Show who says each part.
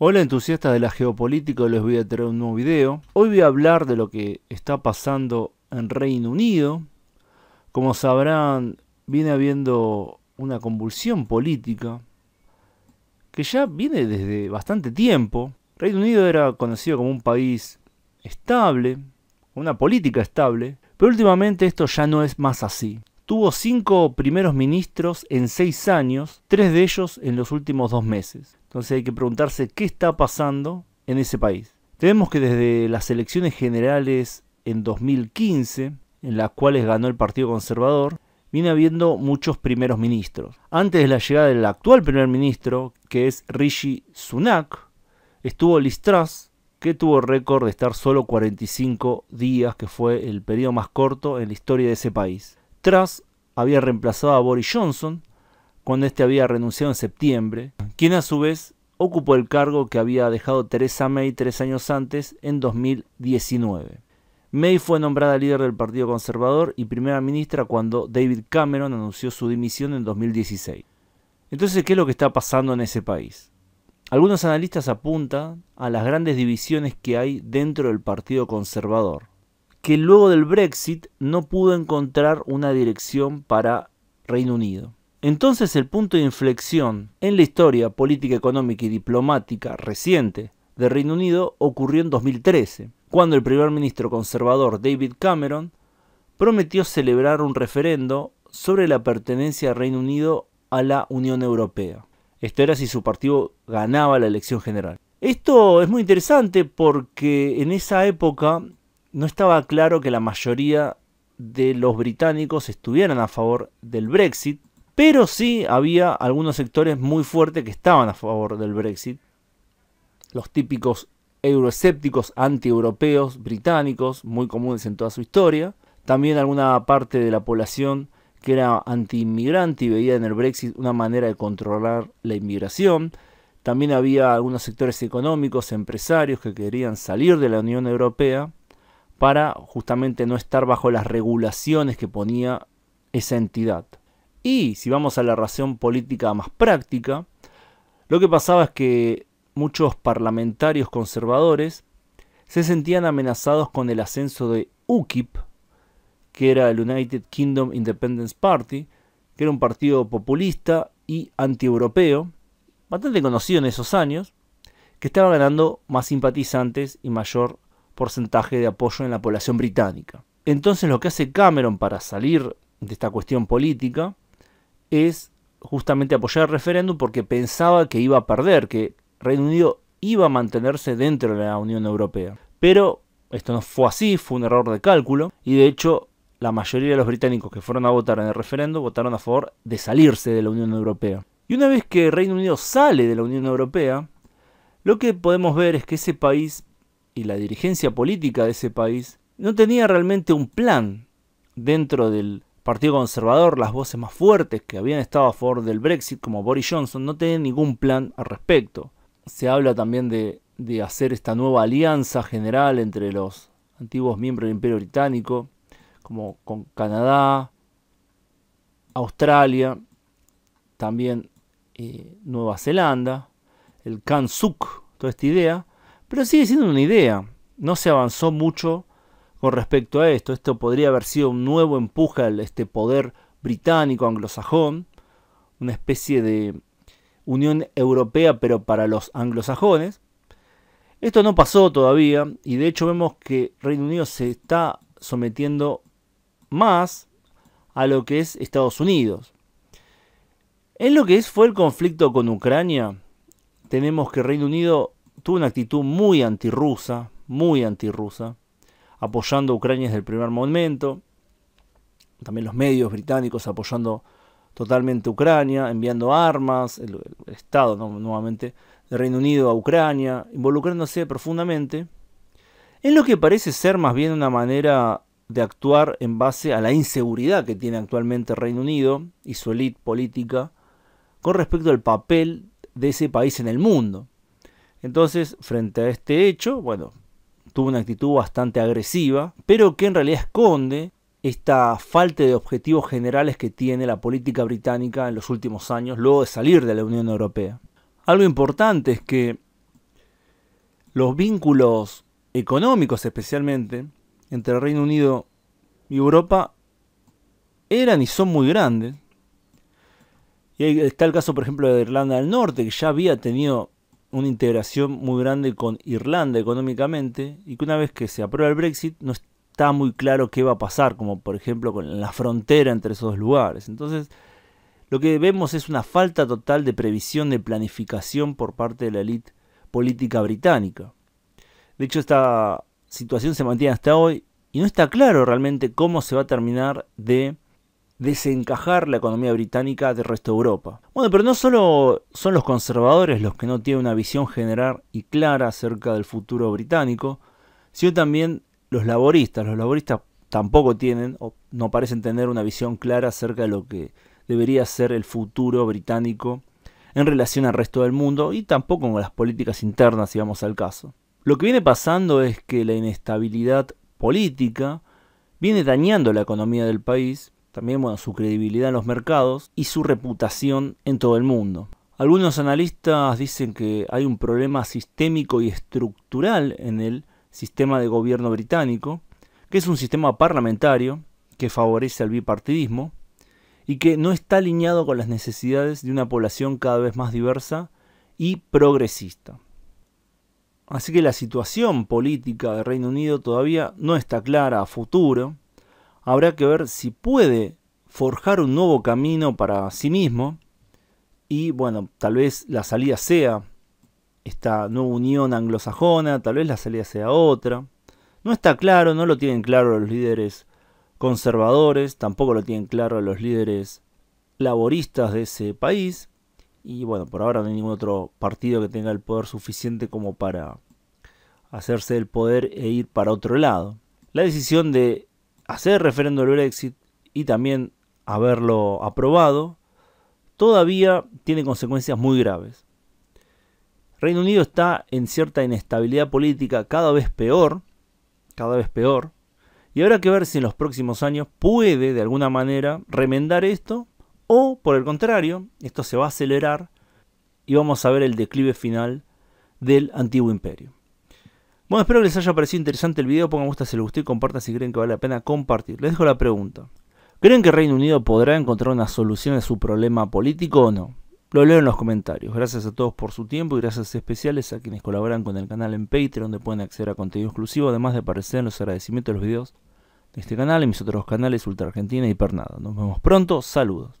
Speaker 1: Hola entusiastas de la geopolítica, les voy a traer un nuevo video. Hoy voy a hablar de lo que está pasando en Reino Unido. Como sabrán, viene habiendo una convulsión política que ya viene desde bastante tiempo. Reino Unido era conocido como un país estable, una política estable, pero últimamente esto ya no es más así. Tuvo cinco primeros ministros en seis años, tres de ellos en los últimos dos meses. Entonces hay que preguntarse qué está pasando en ese país. Tenemos que desde las elecciones generales en 2015, en las cuales ganó el Partido Conservador, viene habiendo muchos primeros ministros. Antes de la llegada del actual primer ministro, que es Rishi Sunak, estuvo Liz Truss, que tuvo récord de estar solo 45 días, que fue el periodo más corto en la historia de ese país. Truss había reemplazado a Boris Johnson, cuando este había renunciado en septiembre, quien a su vez ocupó el cargo que había dejado Theresa May tres años antes, en 2019. May fue nombrada líder del Partido Conservador y primera ministra cuando David Cameron anunció su dimisión en 2016. Entonces, ¿qué es lo que está pasando en ese país? Algunos analistas apuntan a las grandes divisiones que hay dentro del Partido Conservador, que luego del Brexit no pudo encontrar una dirección para Reino Unido. Entonces el punto de inflexión en la historia política, económica y diplomática reciente de Reino Unido ocurrió en 2013, cuando el primer ministro conservador David Cameron prometió celebrar un referendo sobre la pertenencia del Reino Unido a la Unión Europea. Esto era si su partido ganaba la elección general. Esto es muy interesante porque en esa época no estaba claro que la mayoría de los británicos estuvieran a favor del Brexit, pero sí había algunos sectores muy fuertes que estaban a favor del Brexit. Los típicos euroescépticos antieuropeos británicos, muy comunes en toda su historia. También alguna parte de la población que era antiinmigrante y veía en el Brexit una manera de controlar la inmigración. También había algunos sectores económicos, empresarios que querían salir de la Unión Europea para justamente no estar bajo las regulaciones que ponía esa entidad. Y si vamos a la ración política más práctica, lo que pasaba es que muchos parlamentarios conservadores se sentían amenazados con el ascenso de UKIP, que era el United Kingdom Independence Party, que era un partido populista y antieuropeo, bastante conocido en esos años, que estaba ganando más simpatizantes y mayor porcentaje de apoyo en la población británica. Entonces lo que hace Cameron para salir de esta cuestión política es justamente apoyar el referéndum porque pensaba que iba a perder, que Reino Unido iba a mantenerse dentro de la Unión Europea. Pero esto no fue así, fue un error de cálculo y de hecho la mayoría de los británicos que fueron a votar en el referéndum votaron a favor de salirse de la Unión Europea. Y una vez que Reino Unido sale de la Unión Europea, lo que podemos ver es que ese país y la dirigencia política de ese país no tenía realmente un plan dentro del Partido Conservador, las voces más fuertes que habían estado a favor del Brexit, como Boris Johnson, no tienen ningún plan al respecto. Se habla también de, hacer esta nueva alianza general entre los antiguos miembros del Imperio Británico, como con Canadá, Australia, también eh, Nueva Zelanda, el Kansuk, toda esta idea, pero sigue siendo una idea. No se avanzó mucho con respecto a esto. Esto podría haber sido un nuevo empuje al este poder británico anglosajón, una especie de Unión Europea pero para los anglosajones. Esto no pasó todavía y de hecho vemos que Reino Unido se está sometiendo más a lo que es Estados Unidos. En lo que es, fue el conflicto con Ucrania, tenemos que Reino Unido tuvo una actitud muy antirrusa, muy antirrusa apoyando a Ucrania desde el primer momento, también los medios británicos apoyando totalmente a Ucrania, enviando armas, el, Estado nuevamente del Reino Unido a Ucrania, involucrándose profundamente en lo que parece ser más bien una manera de actuar en base a la inseguridad que tiene actualmente el Reino Unido y su élite política con respecto al papel de ese país en el mundo. Entonces, frente a este hecho, bueno, tuvo una actitud bastante agresiva, pero que en realidad esconde esta falta de objetivos generales que tiene la política británica en los últimos años, luego de salir de la Unión Europea. Algo importante es que los vínculos económicos especialmente entre el Reino Unido y Europa eran y son muy grandes. Y está el caso, por ejemplo, de Irlanda del Norte, que ya había tenido una integración muy grande con Irlanda económicamente y que una vez que se aprueba el Brexit no está muy claro qué va a pasar, como por ejemplo con la frontera entre esos dos lugares. Entonces, lo que vemos es una falta total de previsión, de planificación por parte de la élite política británica. De hecho, esta situación se mantiene hasta hoy y no está claro realmente cómo se va a terminar de desencajar la economía británica del resto de Europa. Bueno, pero no solo son los conservadores los que no tienen una visión general y clara acerca del futuro británico, sino también los laboristas. Los laboristas tampoco tienen o no parecen tener una visión clara acerca de lo que debería ser el futuro británico en relación al resto del mundo y tampoco con las políticas internas, si vamos al caso. Lo que viene pasando es que la inestabilidad política viene dañando la economía del país también su credibilidad en los mercados y su reputación en todo el mundo. Algunos analistas dicen que hay un problema sistémico y estructural en el sistema de gobierno británico, que es un sistema parlamentario que favorece al bipartidismo y que no está alineado con las necesidades de una población cada vez más diversa y progresista. Así que la situación política del Reino Unido todavía no está clara a futuro, habrá que ver si puede forjar un nuevo camino para sí mismo y bueno, tal vez la salida sea esta nueva unión anglosajona, tal vez la salida sea otra. No está claro, no lo tienen claro los líderes conservadores, tampoco lo tienen claro los líderes laboristas de ese país. Y bueno, por ahora no hay ningún otro partido que tenga el poder suficiente como para hacerse el poder e ir para otro lado. La decisión de hacer referendo al Brexit y también haberlo aprobado, todavía tiene consecuencias muy graves. Reino Unido está en cierta inestabilidad política cada vez peor, cada vez peor, y habrá que ver si en los próximos años puede de alguna manera remendar esto o por el contrario, esto se va a acelerar y vamos a ver el declive final del antiguo imperio. Bueno, espero que les haya parecido interesante el video. Pongan gusta si les gustó y compartan si creen que vale la pena compartir. Les dejo la pregunta. ¿Creen que Reino Unido podrá encontrar una solución a su problema político o no? Lo leo en los comentarios. Gracias a todos por su tiempo y gracias especiales a quienes colaboran con el canal en Patreon, donde pueden acceder a contenido exclusivo, además de aparecer en los agradecimientos de los videos de este canal y mis otros canales Ultra Argentina y Pernada. Nos vemos pronto, saludos.